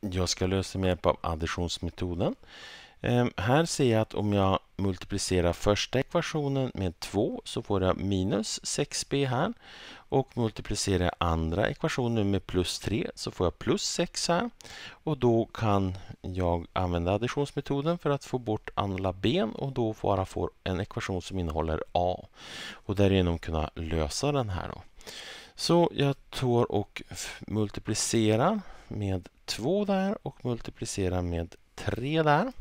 Jag ska lösa med hjälp av additionsmetoden. Ehm, här ser jag att om jag multiplicerar första ekvationen med 2 så får jag minus 6b här. Och multiplicerar jag andra ekvationen med plus 3 så får jag plus 6 här. Och då kan jag använda additionsmetoden för att få bort alla ben och då bara få en ekvation som innehåller a. Och därigenom kunna lösa den här. då. Så jag tar och multiplicerar med 2 där och multiplicera med 3 där.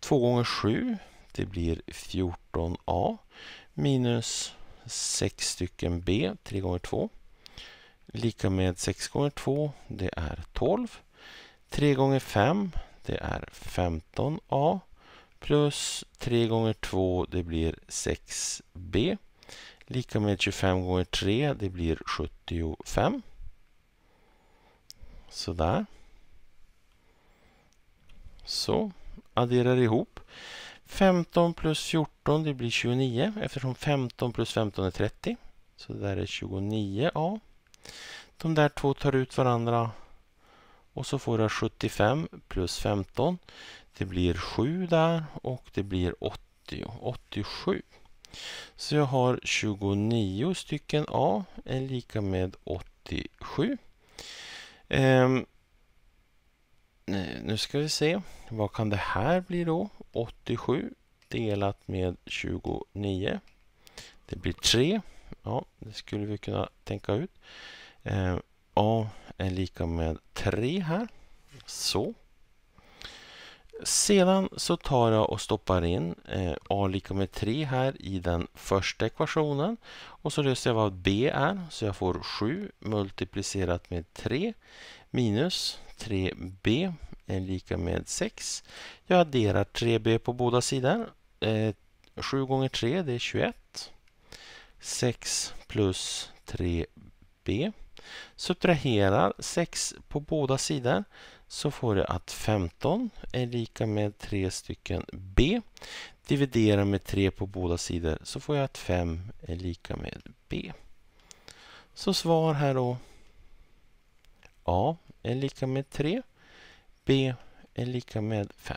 2 gånger 7, det blir 14a minus 6 stycken b, 3 gånger 2. Lika med 6 gånger 2, det är 12. 3 gånger 5, det är 15a plus 3 gånger 2, det blir 6b. Lika med 25 gånger 3, det blir 75. Sådär. Så, adderar ihop. 15 plus 14 det blir 29 eftersom 15 plus 15 är 30. Så det där är 29A. De där två tar ut varandra och så får jag 75 plus 15. Det blir 7 där och det blir 80, 87. Så jag har 29 stycken A är lika med 87. Um, nu ska vi se. Vad kan det här bli då? 87 delat med 29. Det blir 3. Ja, det skulle vi kunna tänka ut. Eh, A är lika med 3 här. Så. Sedan så tar jag och stoppar in eh, a lika med 3 här i den första ekvationen. Och så röstar jag vad b är, så jag får 7 multiplicerat med 3 minus 3b är eh, lika med 6. Jag adderar 3b på båda sidor. 7 eh, gånger 3 det är 21. 6 plus 3b. Subtraherar 6 på båda sidor så får jag att 15 är lika med 3 stycken B. Dividerar med 3 på båda sidor så får jag att 5 är lika med B. Så svar här då. A är lika med 3. B är lika med 5.